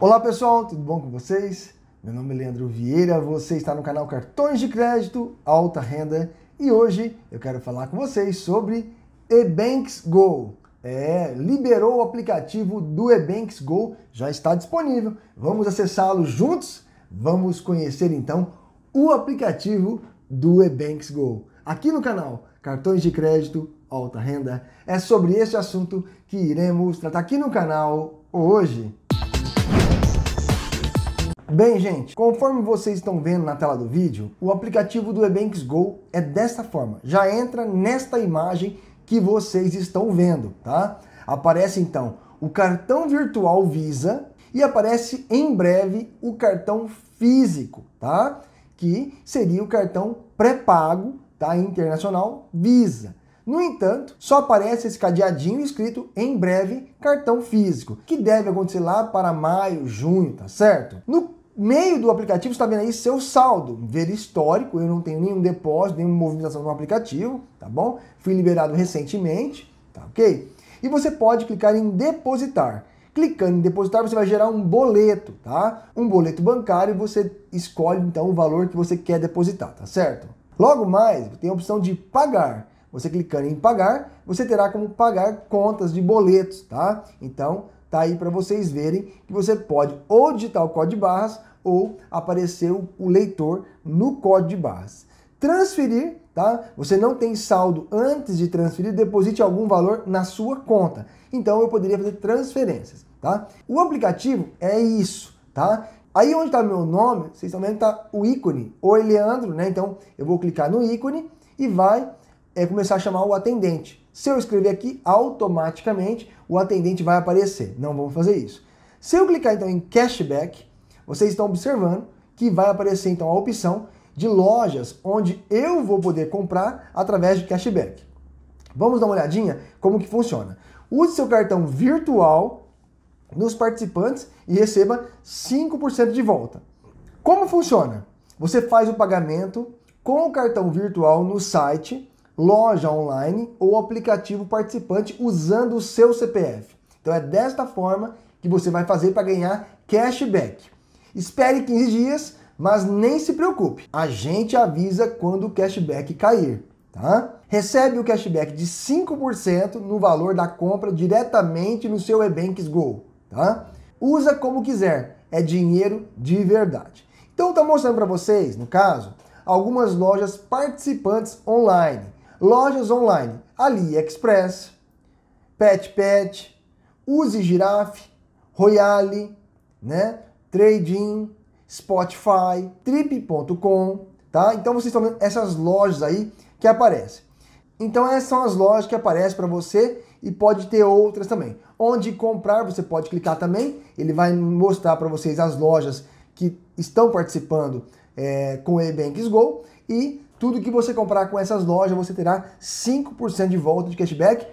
Olá pessoal, tudo bom com vocês? Meu nome é Leandro Vieira, você está no canal Cartões de Crédito Alta Renda e hoje eu quero falar com vocês sobre eBanks Go. É, liberou o aplicativo do eBanks Go, já está disponível. Vamos acessá-lo juntos? Vamos conhecer então o aplicativo do eBanks Go. Aqui no canal Cartões de Crédito Alta Renda é sobre esse assunto que iremos tratar aqui no canal hoje. Bem, gente, conforme vocês estão vendo na tela do vídeo, o aplicativo do Ebanks Go é desta forma. Já entra nesta imagem que vocês estão vendo, tá? Aparece então o cartão virtual Visa e aparece em breve o cartão físico, tá? Que seria o cartão pré-pago, tá? Internacional Visa. No entanto, só aparece esse cadeadinho escrito em breve cartão físico, que deve acontecer lá para maio, junho, tá certo? No meio do aplicativo, está vendo aí seu saldo, ver histórico, eu não tenho nenhum depósito, nenhuma movimentação no aplicativo, tá bom? Fui liberado recentemente, tá ok? E você pode clicar em depositar. Clicando em depositar, você vai gerar um boleto, tá? Um boleto bancário e você escolhe então o valor que você quer depositar, tá certo? Logo mais, tem a opção de pagar. Você clicando em pagar, você terá como pagar contas de boletos, tá? Então, Tá aí para vocês verem que você pode ou digitar o código de barras ou aparecer o leitor no código de barras. Transferir, tá? Você não tem saldo antes de transferir, deposite algum valor na sua conta. Então eu poderia fazer transferências, tá? O aplicativo é isso, tá? Aí onde está meu nome, vocês estão vendo que está o ícone, Oi Leandro, né? Então eu vou clicar no ícone e vai é, começar a chamar o atendente. Se eu escrever aqui, automaticamente o atendente vai aparecer. Não vamos fazer isso. Se eu clicar então em cashback, vocês estão observando que vai aparecer então a opção de lojas onde eu vou poder comprar através de cashback. Vamos dar uma olhadinha como que funciona. Use seu cartão virtual nos participantes e receba 5% de volta. Como funciona? Você faz o pagamento com o cartão virtual no site loja online ou aplicativo participante usando o seu CPF. Então é desta forma que você vai fazer para ganhar cashback. Espere 15 dias, mas nem se preocupe. A gente avisa quando o cashback cair, tá? Recebe o cashback de 5% no valor da compra diretamente no seu eBanks Go, tá? Usa como quiser, é dinheiro de verdade. Então tá mostrando para vocês, no caso, algumas lojas participantes online Lojas online: AliExpress, PetPet, Use Giraffe, Royale, né? Trading, Spotify, Trip.com, tá? Então vocês estão vendo essas lojas aí que aparecem. Então essas são as lojas que aparecem para você e pode ter outras também. Onde comprar, você pode clicar também. Ele vai mostrar para vocês as lojas que estão participando é, com o Ebanks Go e tudo que você comprar com essas lojas, você terá 5% de volta de cashback.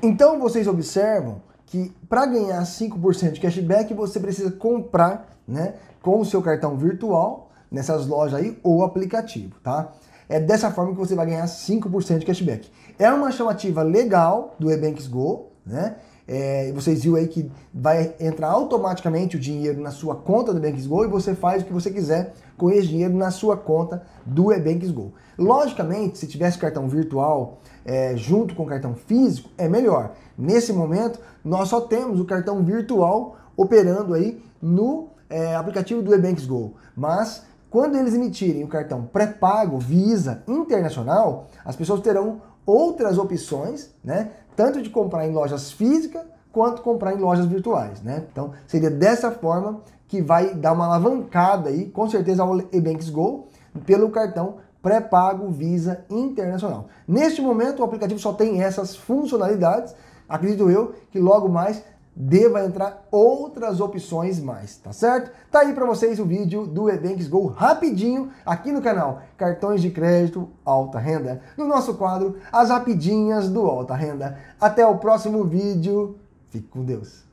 Então vocês observam que para ganhar 5% de cashback, você precisa comprar né, com o seu cartão virtual nessas lojas aí ou aplicativo, tá? É dessa forma que você vai ganhar 5% de cashback. É uma chamativa legal do eBanks Go, né? É, vocês viram aí que vai entrar automaticamente o dinheiro na sua conta do Ebanks Go e você faz o que você quiser com esse dinheiro na sua conta do Ebanks Go. Logicamente, se tivesse cartão virtual é, junto com o cartão físico, é melhor. Nesse momento, nós só temos o cartão virtual operando aí no é, aplicativo do Ebanks Go, mas quando eles emitirem o cartão pré-pago Visa Internacional, as pessoas terão outras opções, né? Tanto de comprar em lojas físicas quanto comprar em lojas virtuais, né? Então seria dessa forma que vai dar uma alavancada aí, com certeza ao eBanks Go pelo cartão pré-pago Visa Internacional. Neste momento o aplicativo só tem essas funcionalidades. Acredito eu que logo mais deva entrar outras opções mais, tá certo? Tá aí para vocês o vídeo do Ebanks Go rapidinho aqui no canal Cartões de Crédito Alta Renda, no nosso quadro As Rapidinhas do Alta Renda. Até o próximo vídeo, fique com Deus.